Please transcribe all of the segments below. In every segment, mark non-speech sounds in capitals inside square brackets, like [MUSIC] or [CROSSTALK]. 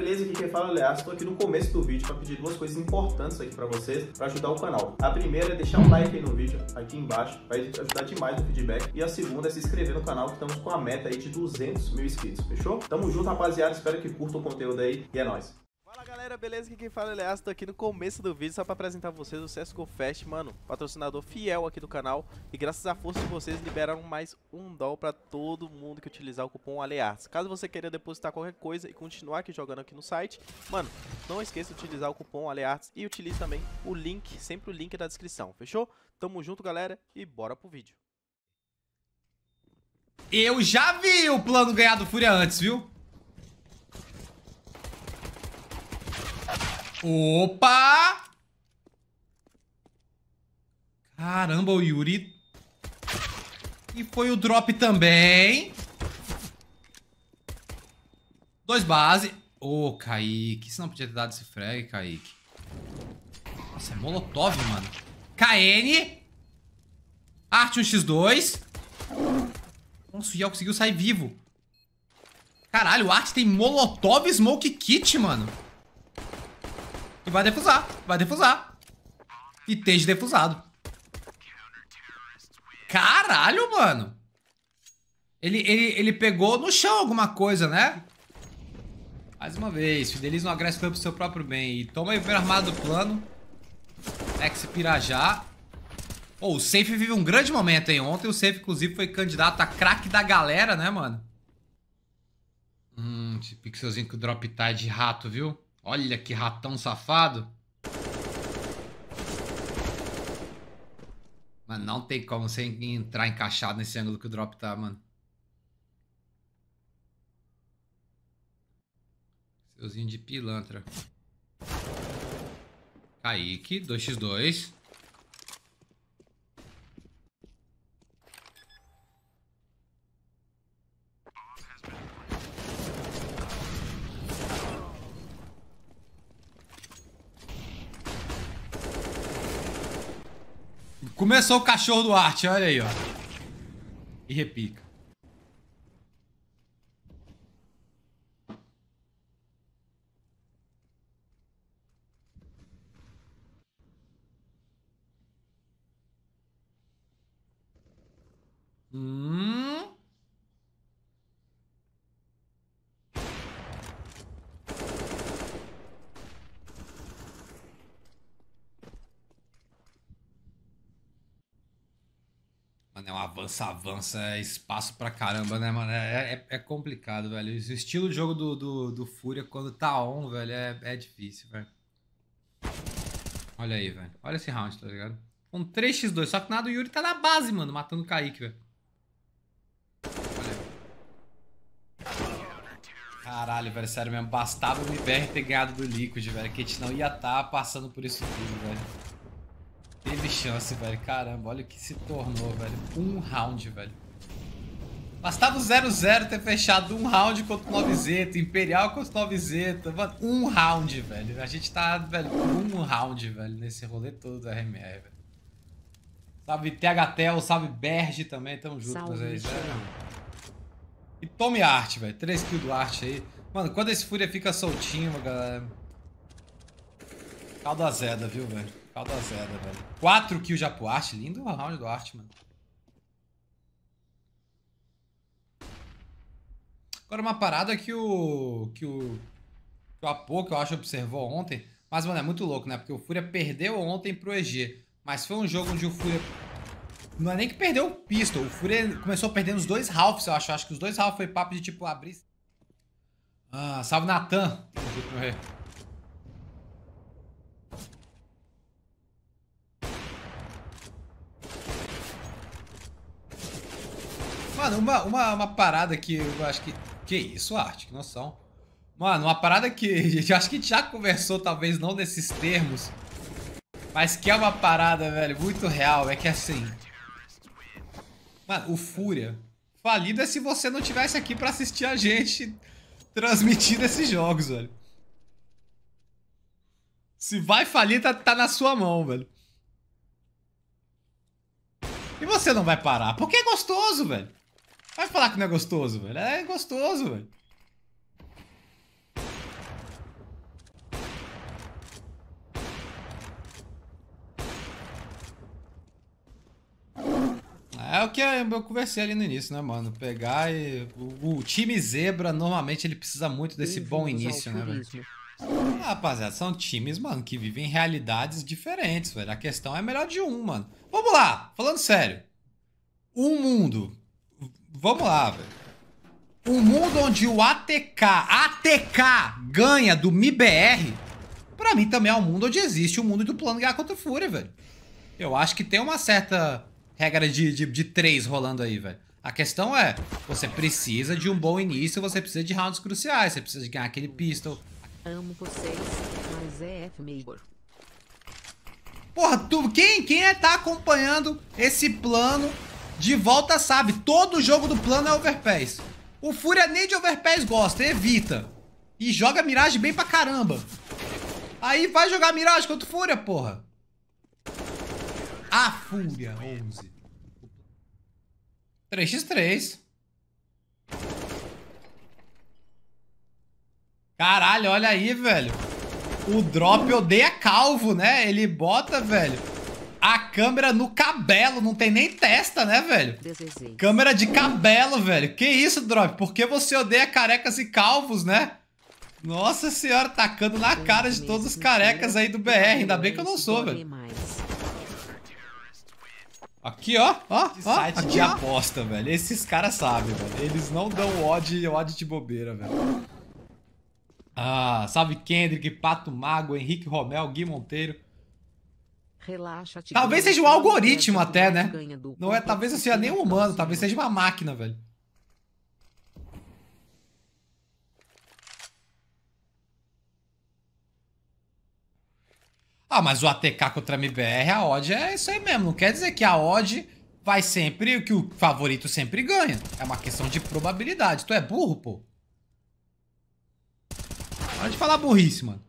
beleza? Aqui quem fala é o Estou aqui no começo do vídeo para pedir duas coisas importantes aqui para vocês para ajudar o canal. A primeira é deixar um like aí no vídeo, aqui embaixo, vai ajudar demais no feedback. E a segunda é se inscrever no canal, que estamos com a meta aí de 200 mil inscritos, fechou? Tamo junto, rapaziada. Espero que curta o conteúdo aí e é nóis. Fala galera, beleza? Aqui quem fala é Leas, tô aqui no começo do vídeo só pra apresentar vocês o CSGO Fest, mano, patrocinador fiel aqui do canal e graças à força de vocês liberaram mais um dólar pra todo mundo que utilizar o cupom Alearts. Caso você queira depositar qualquer coisa e continuar aqui jogando aqui no site, mano, não esqueça de utilizar o cupom Alearts e utilize também o link, sempre o link da descrição, fechou? Tamo junto galera e bora pro vídeo. Eu já vi o plano ganhar do Fúria antes, viu? Opa! Caramba, o Yuri. E foi o drop também. Dois base. Ô, oh, Kaique. Você não podia ter dado esse frag, Kaique. Nossa, é molotov, mano. KN. Arte 1x2. Nossa, o Yel conseguiu sair vivo. Caralho, o Arte tem molotov smoke kit, mano. E vai defusar. Vai defusar. E esteja defusado. Caralho, mano. Ele, ele, ele pegou no chão alguma coisa, né? Mais uma vez, fideliza um agressor pro seu próprio bem. E toma aí o armado do plano. Ex Pirajá. Oh, o Safe vive um grande momento, hein? Ontem o Safe, inclusive, foi candidato a craque da galera, né, mano? Hum, esse pixelzinho com drop tide tá é de rato, viu? Olha que ratão safado. Mano, não tem como você entrar encaixado nesse ângulo que o drop tá, mano. Seuzinho de pilantra. Kaique, 2x2. Começou o cachorro do arte, olha aí, ó. E repica. Hum. Né? Mano, é um avança, avança, espaço pra caramba, né, mano? É, é, é complicado, velho. O estilo de jogo do, do, do Fúria, quando tá on, velho, é, é difícil, velho. Olha aí, velho. Olha esse round, tá ligado? Um 3x2, só que nada, o Yuri tá na base, mano, matando o Kaique, velho. Caralho, velho, sério mesmo, bastava o MBR ter ganhado do Liquid, velho, que a gente não ia estar tá passando por isso tudo, velho. Teve chance, velho. Caramba, olha o que se tornou, velho. Um round, velho. mas tava 0-0 ter fechado um round contra o 9Z, Imperial contra o 9Z. Mano, um round, velho. A gente tá, velho, um round, velho, nesse rolê todo da RMR, velho. Salve THTEL, salve Berge também, tamo junto, é salve, mas velho. Né? E tome arte, velho. três kills do arte aí. Mano, quando esse Fúria fica soltinho, galera. Caldo azeda, viu, velho? Calda zero, velho. 4 kills já pro Arte. Lindo round do Arte, mano. Agora, uma parada que o. que o. que o Apo, que eu acho, observou ontem. Mas, mano, é muito louco, né? Porque o Fúria perdeu ontem pro EG. Mas foi um jogo onde o Fúria. Não é nem que perdeu o pistol. O Fúria começou perdendo os dois halves, eu acho. Eu acho que os dois halves foi papo de tipo abrir. Ah, salve Natan. Mano, uma, uma, uma parada que eu acho que... Que isso, Arte? Que noção. Mano, uma parada que [LAUGHS] eu acho que já conversou, talvez não nesses termos, mas que é uma parada, velho, muito real. É que assim... Mano, o Fúria... Falido é se você não tivesse aqui pra assistir a gente transmitindo esses jogos, velho. Se vai falir, tá, tá na sua mão, velho. E você não vai parar, porque é gostoso, velho. Vai falar que não é gostoso, velho. É gostoso, velho. É o que eu conversei ali no início, né, mano? Pegar e. O, time zebra, normalmente, ele precisa muito desse bom início, né, velho? Ah, rapaziada, são times, mano, que vivem realidades diferentes, velho. A questão é melhor de um, mano. Vamos lá, falando sério. Um mundo Vamos lá, velho. Um mundo onde o ATK, ATK ganha do MIBR, pra mim também é um mundo onde existe o um mundo do plano Guerra contra Fúria, velho. Eu acho que tem uma certa regra de, de, de três rolando aí, velho. A questão é, você precisa de um bom início, você precisa de rounds cruciais, você precisa de ganhar aquele pistol. Amo vocês, mas é F Major. Porra, tu, quem, quem é tá acompanhando esse plano de volta sabe, todo jogo do plano é overpass. O Fúria nem de overpass gosta, evita. E joga Mirage bem pra caramba. Aí vai jogar Mirage contra o Fúria, porra. A Fúria 11. 3x3. Caralho, olha aí, velho. O drop odeia calvo, né? Ele bota, velho a câmera no cabelo, não tem nem testa, né, velho? Câmera de cabelo, velho. Que isso, Drop? Por que você odeia carecas e calvos, né? Nossa senhora, tacando na cara de todos os carecas aí do BR. Ainda bem que eu não sou, velho. Aqui, ó, ó, ó site aqui, de ó. aposta, velho. Esses caras sabem, velho. Eles não dão odd, odd de bobeira, velho. Ah, salve Kendrick, Pato Mago, Henrique Romel, Gui Monteiro. Relaxa, Talvez seja um algoritmo até, né? Não é, talvez não seja nem um humano, talvez seja uma máquina, velho. Ah, mas o ATK contra a MBR, a odd é isso aí mesmo. Não quer dizer que a odd vai sempre, que o favorito sempre ganha. É uma questão de probabilidade. Tu é burro, pô. de falar burrice, mano.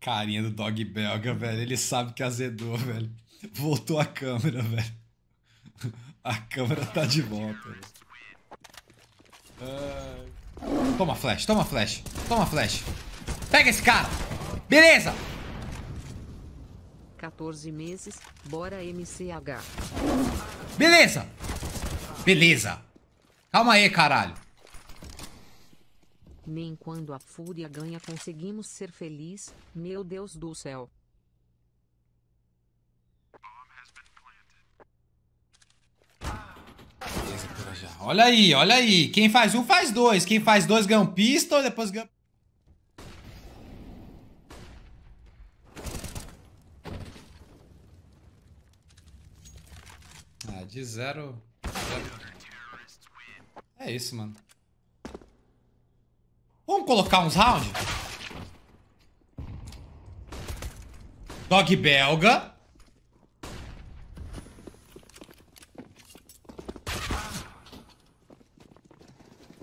carinha do dog belga, velho. Ele sabe que azedou, velho. Voltou a câmera, velho. A câmera tá de volta. Velho. Ah, toma flash, toma flash, toma flash. Pega esse cara. Beleza. 14 meses, bora MCH. Beleza. Beleza. Calma aí, caralho. Nem quando a fúria ganha conseguimos ser feliz, meu Deus do céu. Olha aí, olha aí. Quem faz um, faz dois. Quem faz dois ganha um pistol, depois ganha... Ah, de zero... É isso, mano colocar uns rounds? Dog belga.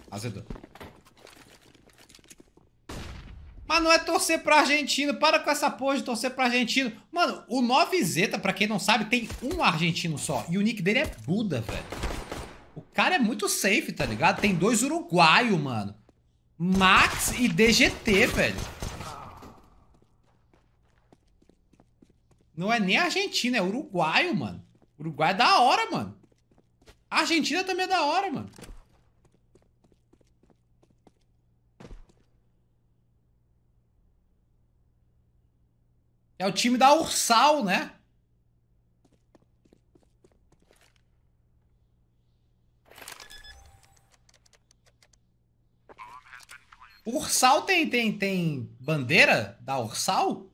Azedou. Mas não é torcer pra argentino. Para com essa porra de torcer pra argentino. Mano, o 9Z, pra quem não sabe, tem um argentino só. E o nick dele é Buda, velho. O cara é muito safe, tá ligado? Tem dois uruguaio, mano. Max e DGT, velho. Não é nem Argentina, é Uruguaio, mano. Uruguai é da hora, mano. Argentina também é da hora, mano. É o time da Ursal, né? Ursal tem, tem, tem bandeira da Ursal?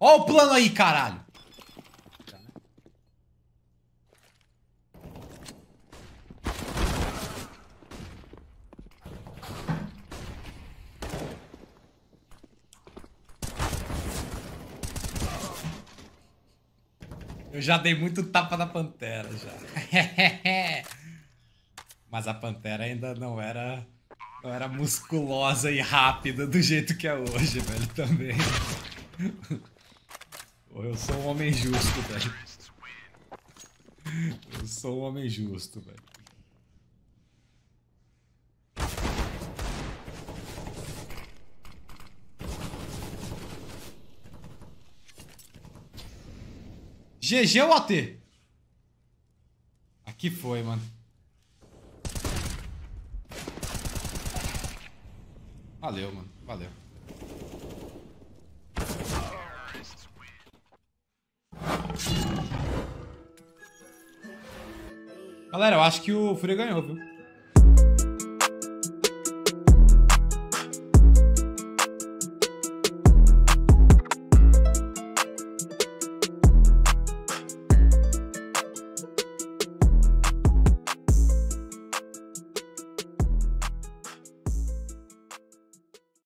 Ó o plano aí, caralho. Eu já dei muito tapa na pantera já. [LAUGHS] Mas a Pantera ainda não era, não era musculosa e rápida do jeito que é hoje, velho, também. eu sou um homem justo, velho. Eu sou um homem justo, velho. GG ou AT? Aqui foi, mano. Valeu, mano. Valeu. Galera, eu acho que o Fúria ganhou, viu?